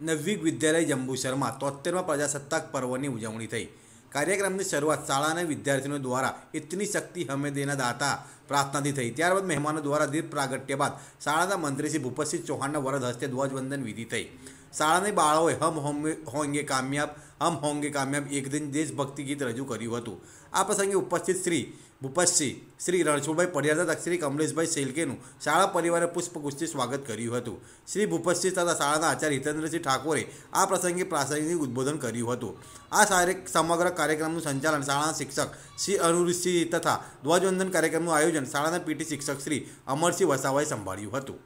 नवविक विद्यालय जंबू शर्मा 77वां प्रजासत्ताक पर्वोनी ઉજવણી થઈ કાર્યક્રમની શરૂઆત સાળાના વિદ્યાર્થીઓ દ્વારા इतनी शक्ति हमें देना दाता प्रार्थना થી થઈ ત્યારબાદ મહેમાનો દ્વારા દીપ પ્રાગટ્ય બાદ સાળાના મંત્રી શ્રી ભૂપજીચ ચોહાણને વરદ હસ્તે દુવાજ વંદન વિધિ થઈ સાળાને બાળો હે હમ હોંગે कामयाब હમ હોંગે कामयाब એક દિન દેશભક્તિ ગીત રજૂ કર્યું હતું આ પ્રસંગે ઉપસ્થિત શ્રી ભૂપજીચ શ્રી રણછોડભાઈ પડિયાર તથા શ્રી કમલેશભાઈ શેલકેનું શાળા પરિવારે પુષ્પગુચ્છથી સ્વાગત કર્યું હતું શ્રી ભૂપતસિંહ તથા શાળાના આચાર્ય હિતેન્દ્રસિંહ ઠાકોરે આ પ્રસંગે પ્રાસંગિક ઉદ્બોધન કર્યું હતું આ શારીરિક સમગ્ર કાર્યક્રમનું સંચાલન શાળાના શિક્ષક શ્રી અનુરસિંહ તથા ધ્વજવંદન કાર્યક્રમનું આયોજન શાળાના પીટી શિક્ષક શ્રી અમરસિંહ વસાવાએ સંભાળ્યું હતું